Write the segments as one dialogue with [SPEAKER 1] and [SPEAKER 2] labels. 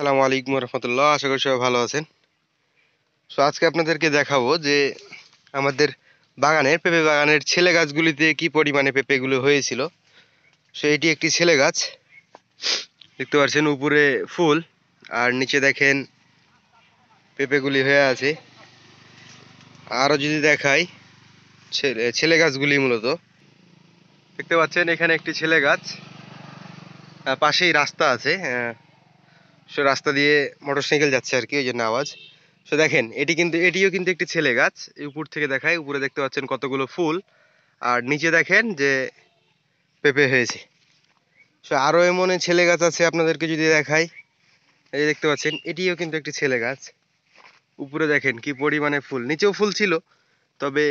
[SPEAKER 1] আসসালামু আলাইকুম রহমতুল্লাহ আশা করি সবাই ভালো আছেন সো আজকে আপনাদেরকে দেখাবো যে আমাদের বাগানের পেঁপে বাগানের ছেলে গাছগুলিতে কি পরিমাণে পেঁপেগুলো হয়েছিল সো এটি একটি ছেলে গাছ দেখতে পাচ্ছেন উপরে ফুল আর নিচে দেখেন পেঁপেগুলি হয়ে আছে আরও যদি দেখাই ছেলে ছেলে গাছগুলি মূলত দেখতে পাচ্ছেন এখানে একটি ছেলে গাছ পাশেই রাস্তা আছে সো রাস্তা দিয়ে মোটরসাইকেল যাচ্ছে আর কি ওই জন্য আওয়াজ সো দেখেন এটি কিন্তু এটিও কিন্তু একটি ছেলে গাছ উপর থেকে দেখায় উপরে দেখতে পাচ্ছেন কতগুলো ফুল আর নিচে দেখেন যে পেঁপে হয়েছে সো আরও এমন ছেলে গাছ আছে আপনাদেরকে যদি দেখাই এই দেখতে পাচ্ছেন এটিও কিন্তু একটি ছেলে গাছ উপরে দেখেন কি পরিমাণে ফুল নিচেও ফুল ছিল তবে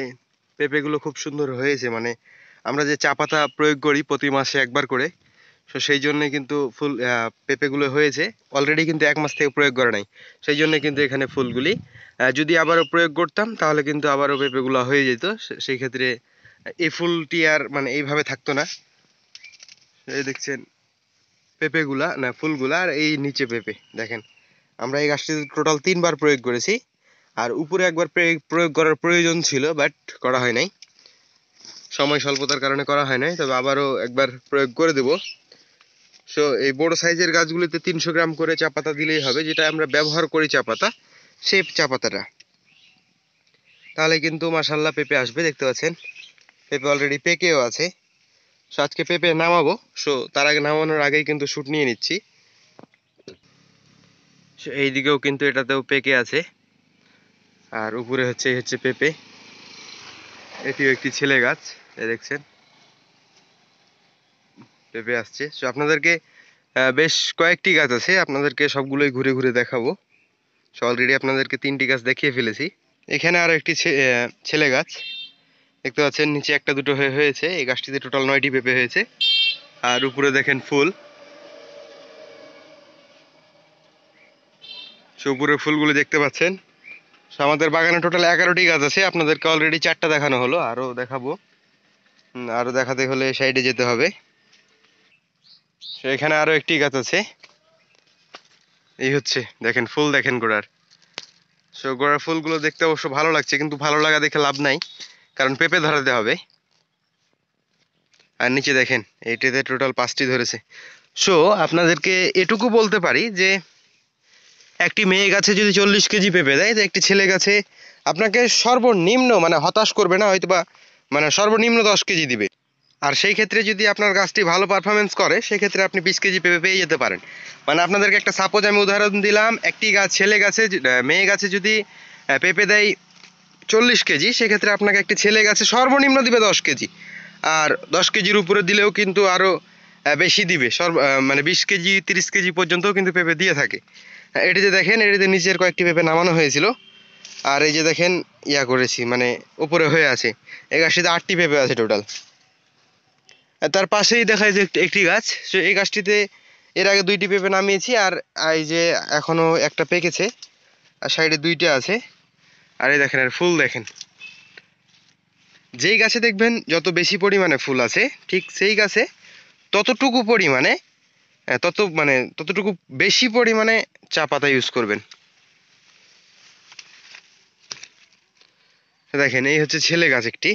[SPEAKER 1] পেঁপেগুলো খুব সুন্দর হয়েছে মানে আমরা যে চা পাতা প্রয়োগ করি প্রতি মাসে একবার করে সো সেই জন্যে কিন্তু ফুল পেঁপেগুলো হয়েছে অলরেডি কিন্তু এক মাস থেকে প্রয়োগ করা নাই সেই জন্য কিন্তু এখানে ফুলগুলি যদি আবারও প্রয়োগ করতাম তাহলে কিন্তু আবারও পেঁপেগুলো হয়ে যেত সেই ক্ষেত্রে এই ফুলটি আর মানে এইভাবে থাকতো না এই দেখছেন পেঁপেগুলা না ফুলগুলা আর এই নিচে পেঁপে দেখেন আমরা এই গাছটি টোটাল তিনবার প্রয়োগ করেছি আর উপরে একবার প্রয়োগ করার প্রয়োজন ছিল বাট করা হয় নাই সময় স্বল্পতার কারণে করা হয় নাই তবে আবারও একবার প্রয়োগ করে দেবো তো এই বড় সাইজের গাছগুলিতে তিনশো গ্রাম করে চা পাতা দিলেই হবে যেটা আমরা ব্যবহার করি চা পাতা সেই চা পাতাটা তাহলে কিন্তু মাসাল্লাহ পেঁপে আসবে দেখতে পাচ্ছেন পেঁপে অলরেডি পেকেও আছে সো আজকে পেঁপে নামাবো সো তার আগে নামানোর আগেই কিন্তু শ্যুট নিয়ে নিচ্ছি সো এইদিকেও কিন্তু এটাতেও পেকে আছে আর উপরে হচ্ছে হচ্ছে পেঁপে এটিও একটি ছেলে গাছ দেখছেন পেঁপে আসছে সো আপনাদেরকে বেশ কয়েকটি গাছ আছে আপনাদেরকে সবগুলোই ঘুরে ঘুরে দেখাবো সো অলরেডি আপনাদেরকে তিনটি গাছ দেখিয়ে ফেলেছি এখানে আরও একটি ছেলে গাছ দেখতে পাচ্ছেন নিচে একটা দুটো হয়ে হয়েছে এই গাছটিতে টোটাল নয়টি পেঁপে হয়েছে আর উপরে দেখেন ফুল সো উপরে ফুলগুলো দেখতে পাচ্ছেন সো আমাদের বাগানে টোটাল এগারোটি গাছ আছে আপনাদেরকে অলরেডি চারটা দেখানো হলো আরও দেখাবো আরও দেখাতে হলে সাইডে যেতে হবে এখানে আরো একটি গাছ আছে এই হচ্ছে দেখেন ফুল দেখেন গোড়ার সো গোড়ার ফুলগুলো দেখতে অবশ্য ভালো লাগছে কিন্তু ভালো লাগা দেখে লাভ নাই কারণ পেপে ধরাতে হবে আর নিচে দেখেন এইটাতে টোটাল পাঁচটি ধরেছে সো আপনাদেরকে এটুকু বলতে পারি যে একটি মেয়ে গাছে যদি চল্লিশ কেজি পেপে দেয় তো একটি ছেলে গাছে আপনাকে সর্বনিম্ন মানে হতাশ করবে না হয়তো বা মানে সর্বনিম্ন দশ কেজি দিবে আর সেই ক্ষেত্রে যদি আপনার গাছটি ভালো পারফরমেন্স করে সেক্ষেত্রে আপনি বিশ কেজি পেঁপে পেয়ে যেতে পারেন মানে আপনাদেরকে একটা সাপোজ আমি উদাহরণ দিলাম একটি গাছ ছেলে গাছে মেয়ে গাছে যদি পেঁপে দেয় চল্লিশ কেজি সেক্ষেত্রে আপনাকে একটি ছেলে গাছে সর্বনিম্ন দিবে দশ কেজি আর দশ কেজির উপরে দিলেও কিন্তু আরও বেশি দিবে সর্ব মানে বিশ কেজি তিরিশ কেজি পর্যন্তও কিন্তু পেঁপে দিয়ে থাকে যে দেখেন এটিতে নিচের কয়েকটি পেঁপে নামানো হয়েছিল আর এই যে দেখেন ইয়া করেছি মানে উপরে হয়ে আছে এ গাছটিতে আটটি পেঁপে আছে টোটাল তার পাশেই দেখা যায় যে একটি গাছ এই গাছটিতে এর আগে দুইটি পেঁপে নামিয়েছি আর এই যে এখনও একটা পেকেছে আর সাইডে দুইটি আছে আর এই দেখেন আর ফুল দেখেন যেই গাছে দেখবেন যত বেশি পরিমাণে ফুল আছে ঠিক সেই গাছে ততটুকু পরিমাণে তত মানে ততটুকু বেশি পরিমাণে চা পাতা ইউজ করবেন দেখেন এই হচ্ছে ছেলে গাছ একটি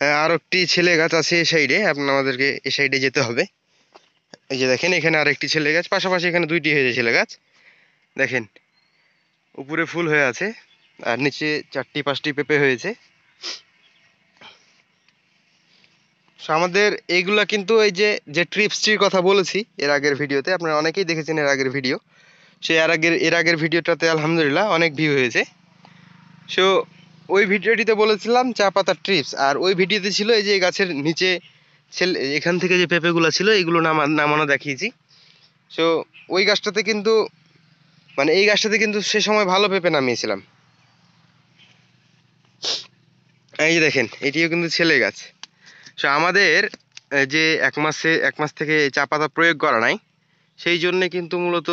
[SPEAKER 1] হ্যাঁ, আর একটি ছেলে গাছ আছে এই সাইডে আপনার আমাদেরকে এই সাইডে যেতে হবে এই যে দেখেন এখানে আরেকটি ছেলে গাছ পাশাপাশি এখানে দুইটি হয়েছে ছেলে গাছ দেখেন উপরে ফুল হয়ে আছে আর নিচে চারটি পাঁচটি পেঁপে হয়েছে আমাদের এইগুলা কিন্তু এই যে যে ট্রিপসটির কথা বলেছি এর আগের ভিডিওতে আপনারা অনেকেই দেখেছেন এর আগের ভিডিও সে এর আগের এর আগের ভিডিওটাতে আলহামদুলিল্লাহ অনেক ভিউ হয়েছে সো ওই ভিডিওটিতে বলেছিলাম চা পাতার ট্রিপস আর ওই ভিডিওতে ছিল এই যে গাছের নিচে ছেলে এখান থেকে যে পেঁপেগুলো ছিল এগুলো নামা নামানো দেখিয়েছি সো ওই গাছটাতে কিন্তু মানে এই গাছটাতে কিন্তু সে সময় ভালো পেঁপে নামিয়েছিলাম এই যে দেখেন এটিও কিন্তু ছেলে গাছ সো আমাদের যে এক মাসে এক মাস থেকে চা পাতা প্রয়োগ করা নাই সেই জন্যে কিন্তু মূলত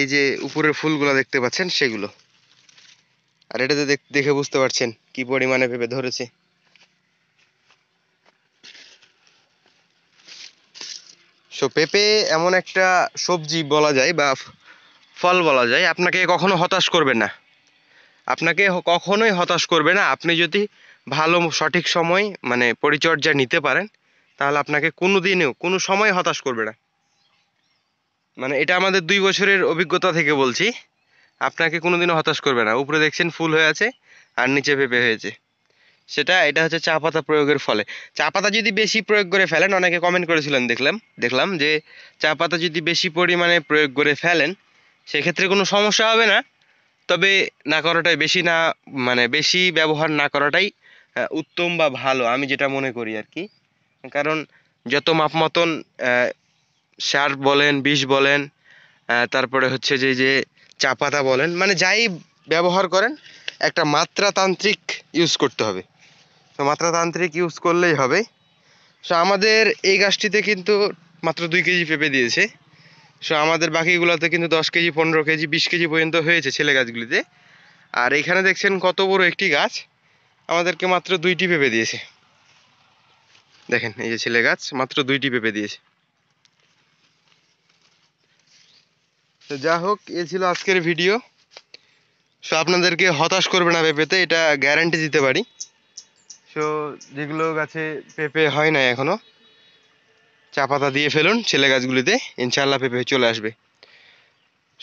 [SPEAKER 1] এই যে উপরের ফুলগুলো দেখতে পাচ্ছেন সেগুলো আর এটা তো দেখে বুঝতে পারছেন কি পরিমাণে ভেবে ধরেছে সো পেঁপে এমন একটা সবজি বলা যায় বা ফল বলা যায় আপনাকে কখনো হতাশ করবে না আপনাকে কখনোই হতাশ করবে না আপনি যদি ভালো সঠিক সময় মানে পরিচর্যা নিতে পারেন তাহলে আপনাকে কোনো দিনেও কোনো সময় হতাশ করবে না মানে এটা আমাদের দুই বছরের অভিজ্ঞতা থেকে বলছি আপনাকে কোনোদিনও হতাশ করবে না উপরে দেখছেন ফুল হয়ে আছে আর নিচে ভেবে হয়েছে সেটা এটা হচ্ছে চা পাতা প্রয়োগের ফলে চা পাতা যদি বেশি প্রয়োগ করে ফেলেন অনেকে কমেন্ট করেছিলেন দেখলাম দেখলাম যে চা পাতা যদি বেশি পরিমাণে প্রয়োগ করে ফেলেন সেক্ষেত্রে কোনো সমস্যা হবে না তবে না করাটাই বেশি না মানে বেশি ব্যবহার না করাটাই উত্তম বা ভালো আমি যেটা মনে করি আর কি কারণ যত মাপ মতন সার বলেন বিষ বলেন তারপরে হচ্ছে যে যে চা পাতা বলেন মানে যাই ব্যবহার করেন একটা মাত্রাতান্ত্রিক ইউজ করতে হবে তো মাত্রাতান্ত্রিক ইউজ করলেই হবে সো আমাদের এই গাছটিতে কিন্তু মাত্র দুই কেজি পেঁপে দিয়েছে সো আমাদের বাকিগুলোতে কিন্তু দশ কেজি পনেরো কেজি বিশ কেজি পর্যন্ত হয়েছে ছেলে গাছগুলিতে আর এখানে দেখছেন কত বড় একটি গাছ আমাদেরকে মাত্র দুইটি পেঁপে দিয়েছে দেখেন এই যে ছেলে গাছ মাত্র দুইটি পেঁপে দিয়েছে তো যা হোক এ ছিল আজকের ভিডিও সো আপনাদেরকে হতাশ করবে না পেঁপেতে এটা গ্যারান্টি দিতে পারি সো যেগুলো গাছে পেঁপে হয় না এখনও চা পাতা দিয়ে ফেলুন ছেলে গাছগুলিতে ইনশাআল্লাহ পেঁপে চলে আসবে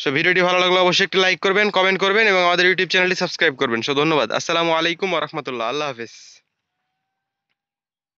[SPEAKER 1] সো ভিডিওটি ভালো লাগলে অবশ্যই একটি লাইক করবেন কমেন্ট করবেন এবং আমাদের ইউটিউব চ্যানেলটি সাবস্ক্রাইব করবেন সো ধন্যবাদ আসসালামু আলাইকুম রহমতুল্লাহ আল্লাহ হাফিজ